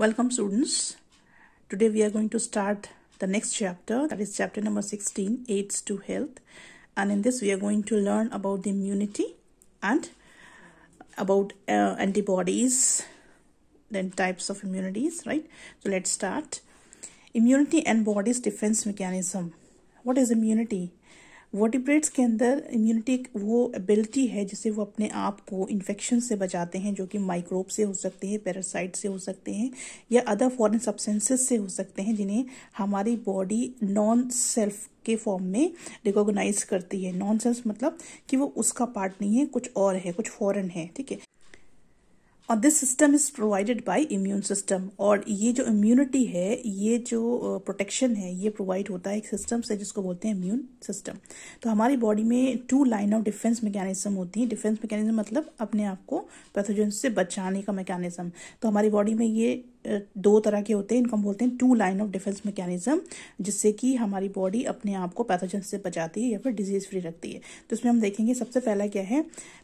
Welcome students. Today we are going to start the next chapter that is chapter number 16 AIDS to health and in this we are going to learn about the immunity and about uh, antibodies then types of immunities right so let's start immunity and body's defense mechanism what is immunity vertebrates के अंदर immunity वो ability है जिसे वो अपने आप को infection से बचाते हैं जो कि माइक्रोब से हो सकते हैं पैरासाइट से हो सकते हैं या अदर फॉरेन सब्सटेंसेस से हो सकते हैं जिन्हें हमारी बॉडी नॉन सेल्फ के फॉर्म में रिकॉग्नाइज करती है नॉन सेल्फ मतलब कि वो उसका पार्ट नहीं है कुछ और है कुछ फॉरन है ठीक है और this system is provided by immune system और ये जो इम्यूनिटी है ये जो प्रोटेक्शन uh, है ये प्रोवाइड होता है एक सिस्टम से जिसको बोलते हैं इम्यून सिस्टम तो हमारी बॉडी में two line of defence mechanism होती है डिफेंस मैकेनिज्म मतलब अपने आप को पैथोजन से बचाने का मैकेनिज्म तो हमारी बॉडी में ये दो तरह के होते हैं इनको हम बोलते हैं two line of defence mechanism जिससे कि हमारी बॉडी अपने आप को पैथोजन से बचाती है या फिर डिजीज फ्री रखती है तो इसमें हम देखेंगे सबसे पहला क्या है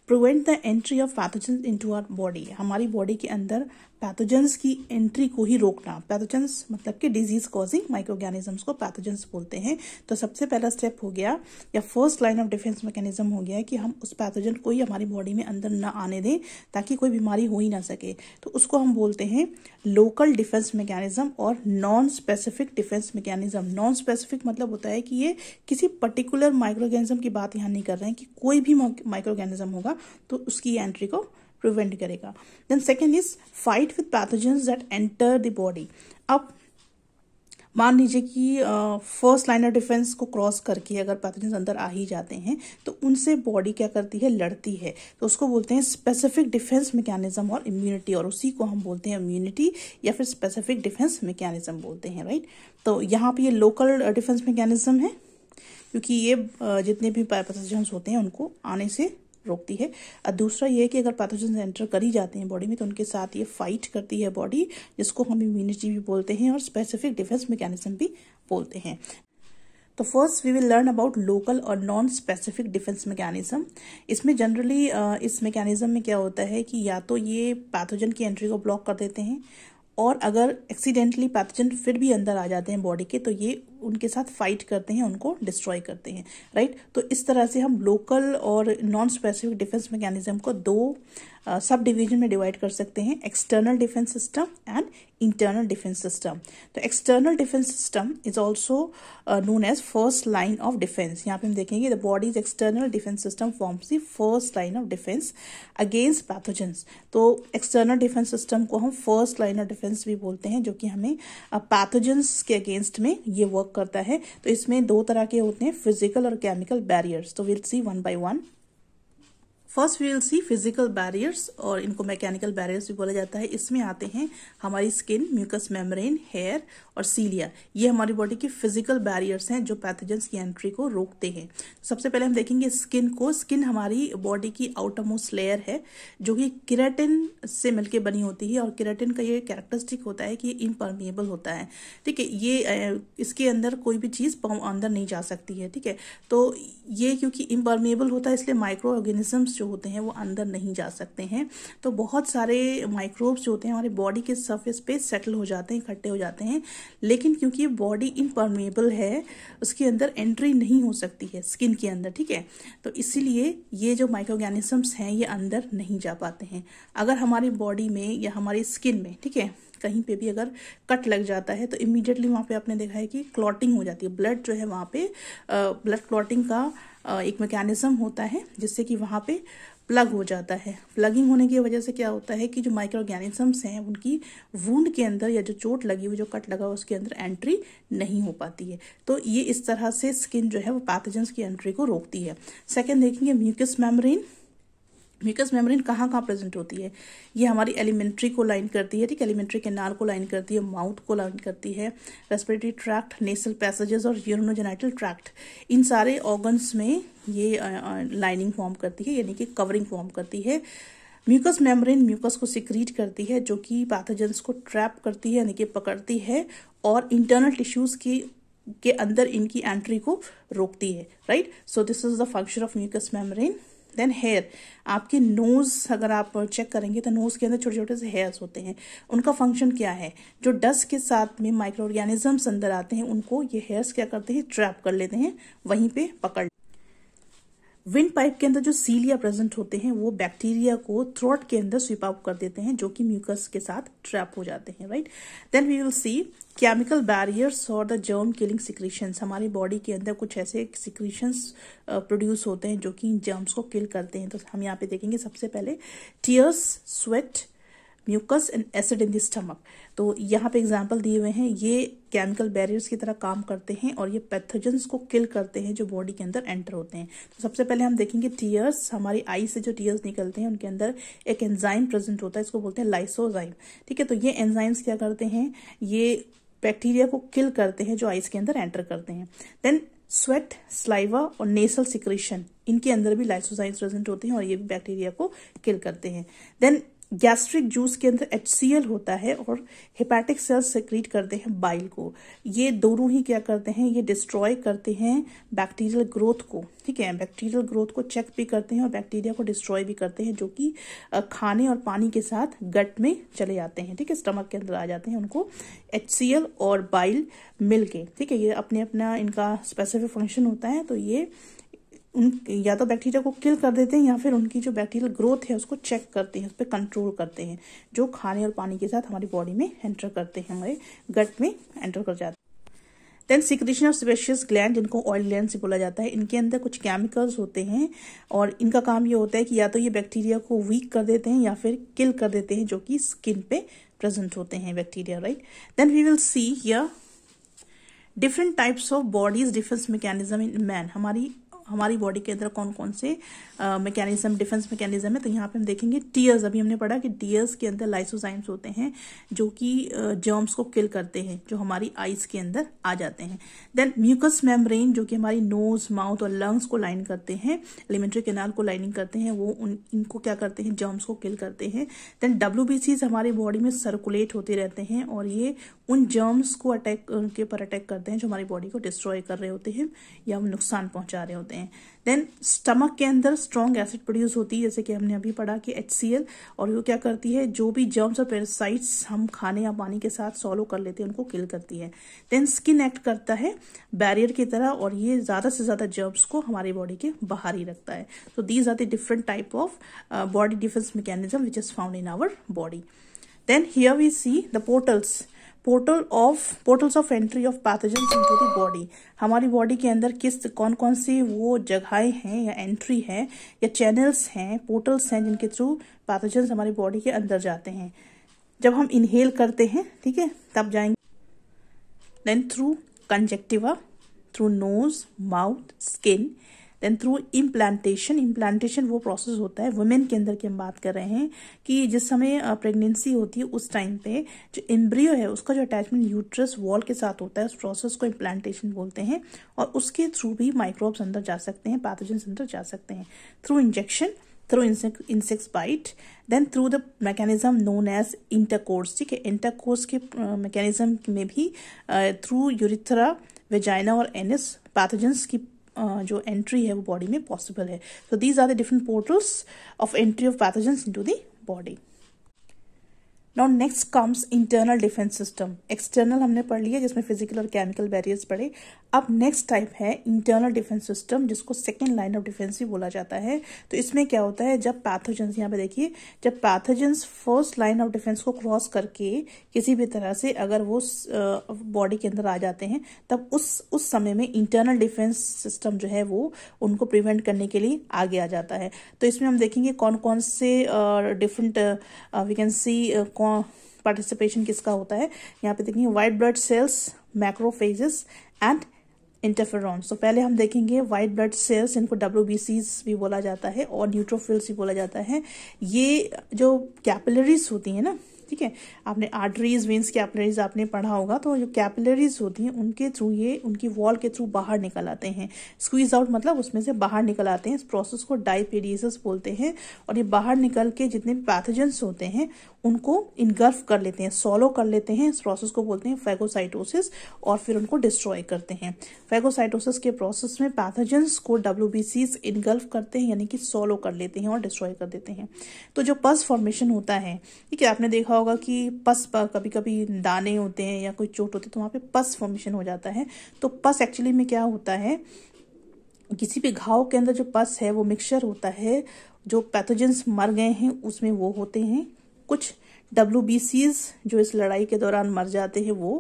prevent the entry of pathogen into our body हमारी बॉडी के अंदर पैथोजेंस की एंट्री को ही रोकना पैथोजेंस मतलब कि डिजीज कॉजिंग माइक्रोगेनिजम्स को पैथोजेंस बोलते हैं तो सबसे पहला स्टेप हो गया या first line of defence mechanism हो गया कि हम उस पैथोजन को ही हमारी बॉडी में अंदर ना आने दें ताकि कोई बीमारी हो ही ना सके तो उसको हम बोलते हैं लोकल डिफेंस मैकेनिज्म और non specific defence mechanism non specific मतलब होता है कि ये किसी पर्टिकुलर माइक्रोगैनिज्म की बात यहाँ नहीं कर रहे हैं कि कोई भी माइक्रोगेनिज्म होगा तो उसकी एंट्री को प्रिवेंट करेगा then second is fight with pathogens that enter the body अब मान लीजिए कि फर्स्ट लाइन ऑफ डिफेंस को क्रॉस करके अगर पैथोजेंस अंदर आ ही जाते हैं तो उनसे बॉडी क्या करती है लड़ती है तो उसको बोलते हैं स्पेसिफिक डिफेंस मैकेनिज्म और इम्यूनिटी और उसी को हम बोलते हैं इम्यूनिटी या फिर स्पेसिफिक डिफेंस मैकेनिज्म बोलते हैं राइट तो यहाँ पर ये लोकल डिफेंस मैकेनिज्म है क्योंकि ये जितने भी पैथोजेंस होते हैं उनको आने से रोकती है और दूसरा ये है कि अगर पैथोजन एंटर कर ही जाते हैं बॉडी में तो उनके साथ ये फाइट करती है बॉडी जिसको हम इम्यूनिटी भी बोलते हैं और स्पेसिफिक डिफेंस मैकेनिज्म भी बोलते हैं तो first we will learn about local और नॉन स्पेसिफिक डिफेंस मैकेनिज्म इसमें जनरली इस मैकेनिज्म में क्या होता है कि या तो ये पैथोजन की एंट्री को ब्लॉक कर देते हैं और अगर एक्सीडेंटली पैथोजन फिर भी अंदर आ जाते हैं बॉडी के तो ये उनके साथ फाइट करते हैं उनको डिस्ट्रॉय करते हैं राइट तो इस तरह से हम लोकल और नॉन स्पेसिफिक डिफेंस मैकेनिज्म को दो सब डिवीजन में डिवाइड कर सकते हैं external defence system and internal defence system तो external defence system is also known as first line of defence यहाँ पे हम देखेंगे the body's external defence system forms the first line of defence against pathogens तो external defence system को हम first line of defence भी बोलते हैं जो कि हमें पैथोजेंस के अगेंस्ट में ये वर्क करता है तो इसमें दो तरह के होते हैं फिजिकल और केमिकल बैरियर्स तो will see one by one first we will see physical barriers और इनको मैकेनिकल बैरियर्स भी बोला जाता है इसमें आते हैं हमारी स्किन म्यूकस मेम्ब्रेन हेयर और सीलिया ये हमारी बॉडी के फिजिकल बैरियर्स हैं जो पैथोजेंस की एंट्री को रोकते हैं सबसे पहले हम देखेंगे स्किन को स्किन हमारी बॉडी की आउटर मोस्ट लेयर है जो कि किरेटिन से मिलकर बनी होती है और किरेटिन का ये कैरेक्टरिस्टिक होता है कि ये इम्परमेबल होता है ठीक है ये इसके अंदर कोई भी चीज़ अंदर नहीं जा सकती है ठीक है तो ये क्योंकि इम्परमेबल होता है इसलिए माइक्रो ऑर्गेनिजम्स जो होते हैं वो अंदर नहीं जा सकते हैं तो बहुत सारे माइक्रोब्स जो होते हैं हमारे बॉडी के सर्फेस पे सेटल हो जाते हैं इकट्ठे हो जाते हैं लेकिन क्योंकि बॉडी इनपर्मेबल है उसके अंदर एंट्री नहीं हो सकती है स्किन के अंदर ठीक है तो इसीलिए ये जो माइक्रोगेनिसम्स हैं ये अंदर नहीं जा पाते हैं अगर हमारी बॉडी में या हमारी स्किन में ठीक है कहीं पे भी अगर कट लग जाता है तो इमीडिएटली वहाँ पे आपने देखा है कि क्लॉटिंग हो जाती है ब्लड जो है वहाँ पे ब्लड क्लॉटिंग का एक मैकेनिज़्म होता है जिससे कि वहाँ पे प्लग हो जाता है प्लगिंग होने की वजह से क्या होता है कि जो माइक्रो ऑर्गेनिजम्स हैं उनकी वूंड के अंदर या जो चोट लगी हुई जो कट लगा हुआ उसके अंदर एंट्री नहीं हो पाती है तो ये इस तरह से स्किन जो है वो पैथोजेंस की एंट्री को रोकती है सेकेंड देखेंगे म्यूकस मेम्ब्रेन म्यूकस मेम्ब्रेन कहाँ कहाँ प्रेजेंट होती है ये हमारी एलिमेंट्री को लाइन करती है ठीक एलिमेंट्री केनाल को लाइन करती है माउथ को लाइन करती है रेस्पिरेटरी ट्रैक्ट नेसल पैसेजेस और यूरोनोजेनाइटल ट्रैक्ट इन सारे ऑर्गन्स में ये लाइनिंग फॉर्म करती है यानी कि कवरिंग फॉर्म करती है म्यूकस मेम्ब्रेन म्यूकस को सिक्रीट करती है जो कि पैथोजेंस को ट्रैप करती है यानी कि पकड़ती है और इंटरनल टिश्यूज़ की के अंदर इनकी एंट्री को रोकती है right so this is the function of mucus membrane then hair आपके नोज़ अगर आप चेक करेंगे तो नोज़ के अंदर छोटे छोटे से हेयर्स होते हैं उनका फंक्शन क्या है जो डस्ट के साथ में माइक्रो ऑर्गेनिजम्स अंदर आते हैं उनको ये हेयर्स क्या करते हैं ट्रैप कर लेते हैं वहीं पे पकड़ विंड पाइप के अंदर जो सीलिया प्रेजेंट होते हैं वो बैक्टीरिया को थ्रोट के अंदर स्वीप आउट कर देते हैं जो कि म्यूकस के साथ ट्रैप हो जाते हैं right then we will see chemical barriers और द जर्म किलिंग सिक्रीशंस हमारी बॉडी के अंदर कुछ ऐसे सिक्रीशंस प्रोड्यूस uh, होते हैं जो कि जर्म्स को किल करते हैं तो हम यहाँ पे देखेंगे सबसे पहले tears sweat mucus and acid in the stomach तो यहाँ पे एग्जाम्पल दिए हुए हैं ये केमिकल बैरियर्स की तरह काम करते हैं और ये पैथोजेंस को किल करते हैं जो बॉडी के अंदर एंटर होते हैं तो सबसे पहले हम देखेंगे टीयर्स हमारी आई से जो टीयर्स निकलते हैं उनके अंदर एक एंजाइम प्रेजेंट होता है इसको बोलते हैं लाइसोजाइम ठीक है तो ये एंजाइम्स क्या करते हैं ये बैक्टीरिया को किल करते हैं जो आइस के अंदर एंटर करते हैं देन स्वेट स्लाइवा और नेसल सिक्रेशन इनके अंदर भी लाइसोजाइम प्रेजेंट होते हैं और ये भी बैक्टीरिया को किल करते हैं देन गैस्ट्रिक जूस के अंदर एच होता है और हेपेटिक सेल्स सेक्रीट करते हैं बाइल को ये दोनों ही क्या करते हैं ये डिस्ट्रॉय करते हैं बैक्टीरियल ग्रोथ को ठीक है बैक्टीरियल ग्रोथ को चेक भी करते हैं और बैक्टीरिया को डिस्ट्रॉय भी करते हैं जो कि खाने और पानी के साथ गट में चले जाते हैं ठीक है स्टमक के अंदर आ जाते हैं उनको एच और बाइल मिल ठीक है ये अपने अपना इनका स्पेसिफिक फंक्शन होता है तो ये उन या तो बैक्टीरिया को किल कर देते हैं या फिर उनकी जो बैक्टीरियल ग्रोथ है उसको चेक करते हैं उस पर कंट्रोल करते हैं जो खाने और पानी के साथ हमारी बॉडी में एंटर करते हैं हमारे गट में एंटर कर जाते हैं then secretion of sebaceous gland जिनको ऑयल ग्लैंड से बोला जाता है इनके अंदर कुछ केमिकल्स होते हैं और इनका काम ये होता है कि या तो ये बैक्टीरिया को वीक कर देते हैं या फिर किल कर देते हैं जो कि स्किन पे प्रेजेंट होते हैं bacteria right then we will see या different types of body's defence mechanism in man हमारी हमारी बॉडी के अंदर कौन कौन से मैकेनिज्म डिफेंस मैकेनिज्म है तो यहाँ पे हम देखेंगे टीयर्स अभी हमने पढ़ा कि टीयर्स के अंदर लाइसोजाइम्स होते हैं जो कि जर्म्स को किल करते हैं जो हमारी आइज के अंदर आ जाते हैं देन म्यूकस मेम्ब्रेन जो कि हमारी नोज माउथ और लंग्स को लाइन करते हैं एलिमेंट्री केनाल को लाइनिंग करते हैं वो उन इनको क्या करते हैं जर्म्स को किल करते हैं देन डब्ल्यू हमारी बॉडी में सर्कुलेट होते रहते हैं और ये उन जर्म्स को अटैक उनके ऊपर अटैक करते हैं जो हमारी बॉडी को डिस्ट्रॉय कर रहे होते हैं या हम नुकसान पहुंचा रहे होते हैं होते हैं देन स्टमक के अंदर स्ट्रॉन्ग एसिड प्रोड्यूस होती है जैसे कि हमने अभी पढ़ा कि एच और वो क्या करती है जो भी जर्म्स और पेरासाइट्स हम खाने या पानी के साथ सॉलो कर लेते हैं उनको किल करती है देन स्किन एक्ट करता है बैरियर की तरह और ये ज़्यादा से ज़्यादा जर्म्स को हमारी बॉडी के बाहर ही रखता है तो these are the different type of body defence mechanism which is found in our body then here we see the portals portal of portals of entry of pathogens into the body हमारी body के अंदर किस कौन कौन सी वो जगहें हैं या एंट्री है या चैनल्स हैं पोर्टल्स हैं जिनके थ्रू पैथोजेंस हमारी बॉडी के अंदर जाते हैं जब हम इनहेल करते हैं ठीक है तब जाएंगे then through conjunctiva through nose mouth skin then through implantation implantation वो प्रोसेस होता है वुमेन के अंदर की हम बात कर रहे हैं कि जिस समय प्रेगनेंसी होती है उस टाइम पे जो एम्ब्रियो है उसका जो अटैचमेंट यूट्रस वॉल के साथ होता है उस प्रोसेस को इम्प्लांटेशन बोलते हैं और उसके थ्रू भी माइक्रोब्स अंदर जा सकते हैं पैथोजेंस अंदर जा सकते हैं through injection through insect bite then through the mechanism known as intercourse ठीक है इंटरकोर्स के mechanism में भी थ्रू यूरिथरा वेजाइना और एनिस पैथोजेंस की जो एंट्री है वो बॉडी में पॉसिबल है so these are the different portals of entry of pathogens into the body not next comes internal defence system external हमने पढ़ लिया जिसमें फिजिकल और केमिकल बैरियर्स पड़े अब नेक्स्ट टाइप है इंटरनल डिफेंस सिस्टम जिसको सेकेंड लाइन ऑफ डिफेंस भी बोला जाता है तो इसमें क्या होता है जब पैथोजेंस यहाँ पे देखिए जब pathogens first line of defence को क्रॉस करके किसी भी तरह से अगर वो बॉडी के अंदर आ जाते हैं तब उस उस समय में इंटरनल डिफेंस सिस्टम जो है वो उनको प्रिवेंट करने के लिए आगे आ जाता है तो इसमें हम देखेंगे कौन कौन से डिफरेंट वी कैन सी कौन पार्टिसिपेशन किसका होता है यहाँ पे देखेंगे white blood cells macrophages and interferon तो पहले हम देखेंगे वाइट ब्लड सेल्स इनको डब्ल्यू भी बोला जाता है और न्यूट्रोफिल्स भी बोला जाता है ये जो कैपिलरीज होती हैं ना ठीक है आपने आर्टरीज वेंस कैपलरीज आपने पढ़ा होगा तो जो कैपलरीज होती हैं उनके थ्रू ये उनकी वॉल के थ्रू बाहर निकल आते हैं स्क्वीज आउट मतलब उसमें से बाहर निकल आते हैं इस प्रोसेस को डाइपेरियस बोलते हैं और ये बाहर निकल के जितने भी पैथोजेंस होते हैं उनको इनगर्फ कर लेते हैं सोलो कर लेते हैं इस प्रोसेस को बोलते हैं फैगोसाइटोसिस और फिर उनको डिस्ट्रॉय करते हैं फैगोसाइटोसिस के प्रोसेस में पैथोजेंस को डब्ल्यू बी इनगल्फ करते हैं यानी कि सोलो कर लेते हैं और डिस्ट्रॉय कर देते हैं तो जो पस फॉर्मेशन होता है ठीक है आपने देखा देखा होगा कि पस पर कभी कभी दाने होते हैं या कोई चोट होती है तो वहाँ पे पस फॉर्मेशन हो जाता है तो पस एक्चुअली में क्या होता है किसी भी घाव के अंदर जो पस है वो मिक्सचर होता है जो पैथोजेंस मर गए हैं उसमें वो होते हैं कुछ डब्ल्यू जो इस लड़ाई के दौरान मर जाते हैं वो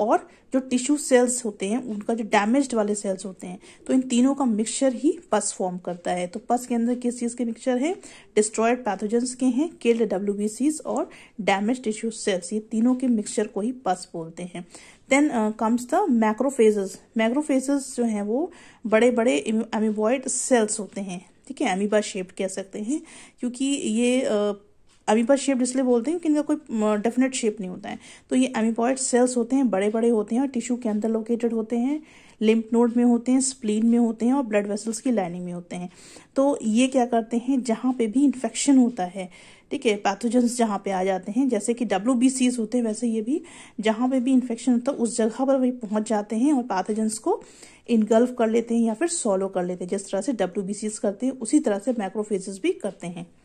और जो टिश्यू सेल्स होते हैं उनका जो डैमेज्ड वाले सेल्स होते हैं तो इन तीनों का मिक्सचर ही पस फॉर्म करता है तो पस के अंदर किस चीज़ के मिक्सचर है डिस्ट्रॉयड पैथोजेंस के हैं किल्ड डब्ल्यू और डैमेज टिश्यू सेल्स ये तीनों के मिक्सचर को ही पस बोलते हैं then comes the macrophages macrophages जो हैं वो बड़े बड़े एमिबॉयड सेल्स होते हैं ठीक है अमीबा शेप्ड कह सकते हैं क्योंकि ये uh, अमीबा शेप इसलिए बोलते हैं कि इनका कोई डेफिनेट शेप नहीं होता है तो ये एमिपॉइड सेल्स होते हैं बड़े बड़े होते हैं और टिश्यू के अंदर लोकेटेड होते हैं लिम्प नोड में होते हैं स्प्लीन में होते हैं और ब्लड वेसल्स की लाइनिंग में होते हैं तो ये क्या करते हैं जहाँ पे भी इन्फेक्शन होता है ठीक है पैथोजेंस जहाँ पे आ जाते हैं जैसे कि डब्ल्यू बी सीज होते हैं वैसे ये भी जहाँ पे भी इन्फेक्शन होता है उस जगह पर भी पहुँच जाते हैं और पैथोजेंस को इनगल्फ कर लेते हैं या फिर सॉलो कर लेते हैं जिस तरह से डब्ल्यू बी सीज करते हैं उसी तरह से माइक्रोफेजिस भी करते हैं